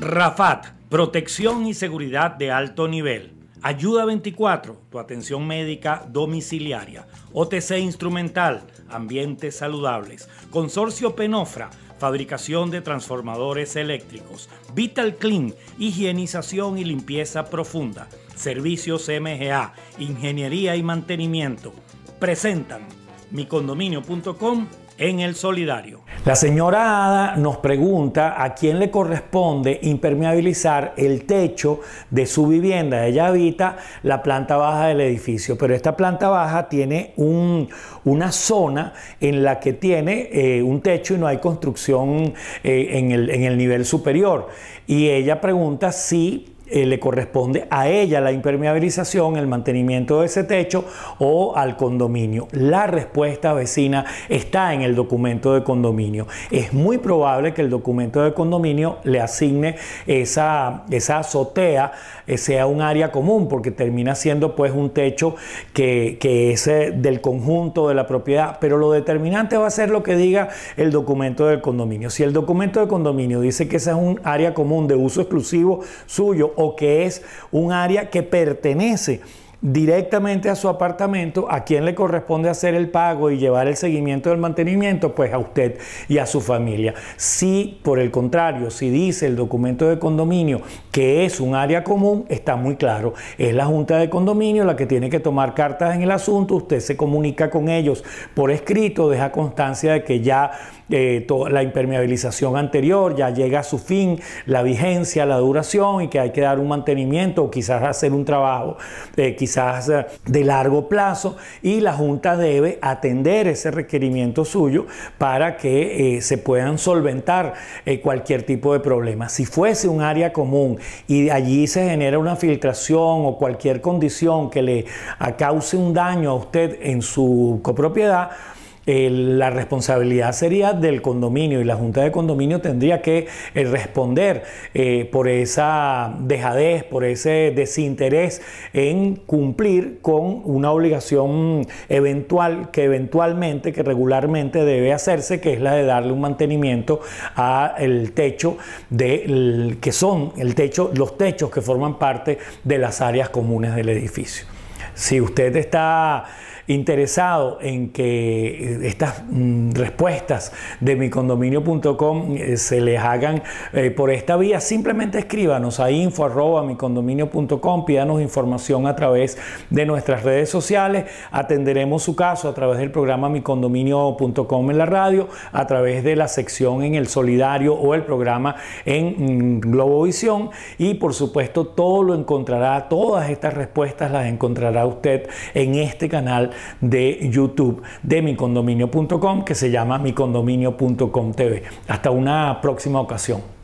Rafat, protección y seguridad de alto nivel. Ayuda 24, tu atención médica domiciliaria. OTC Instrumental, ambientes saludables. Consorcio Penofra, fabricación de transformadores eléctricos. Vital Clean, higienización y limpieza profunda. Servicios MGA, ingeniería y mantenimiento. Presentan micondominio.com en el solidario. La señora Ada nos pregunta a quién le corresponde impermeabilizar el techo de su vivienda. Ella habita la planta baja del edificio, pero esta planta baja tiene una zona en la que tiene eh, un techo y no hay construcción eh, en el nivel superior. Y ella pregunta si eh, le corresponde a ella la impermeabilización, el mantenimiento de ese techo o al condominio. La respuesta vecina está en el documento de condominio. Es muy probable que el documento de condominio le asigne esa, esa azotea, eh, sea un área común, porque termina siendo pues un techo que, es eh, del conjunto de la propiedad, pero lo determinante va a ser lo que diga el documento del condominio. Si el documento de condominio dice que esa es un área común de uso exclusivo suyo, o que es un área que pertenece directamente a su apartamento, ¿a quién le corresponde hacer el pago y llevar el seguimiento del mantenimiento? Pues a usted y a su familia. Si por el contrario, si dice el documento de condominio que es un área común, está muy claro. Es la junta de condominio la que tiene que tomar cartas en el asunto, usted se comunica con ellos por escrito, deja constancia de que ya eh, la impermeabilización anterior ya llega a su fin, la vigencia, la duración y que hay que dar un mantenimiento o quizás hacer un trabajo. Eh, quizás eh, de largo plazo y la Junta debe atender ese requerimiento suyo para que eh, se puedan solventar eh, cualquier tipo de problema. Si fuese un área común y allí se genera una filtración o cualquier condición que le cause un daño a usted en su copropiedad, la responsabilidad sería del condominio y la Junta de Condominio tendría que eh, responder eh, por esa dejadez, por ese desinterés en cumplir con una obligación eventual que eventualmente, que regularmente debe hacerse, que es la de darle un mantenimiento al techo de que son el techo, los techos que forman parte de las áreas comunes del edificio. Si usted está interesado en que eh, estas mm, respuestas de micondominio.com eh, se les hagan eh, por esta vía, simplemente escríbanos a info arroba pídanos información a través de nuestras redes sociales, atenderemos su caso a través del programa micondominio.com en la radio, a través de la sección en el solidario o el programa en mm, Globovisión y por supuesto todo lo encontrará, todas estas respuestas las encontrará usted en este canal de YouTube de micondominio.com que se llama micondominio.com TV. Hasta una próxima ocasión.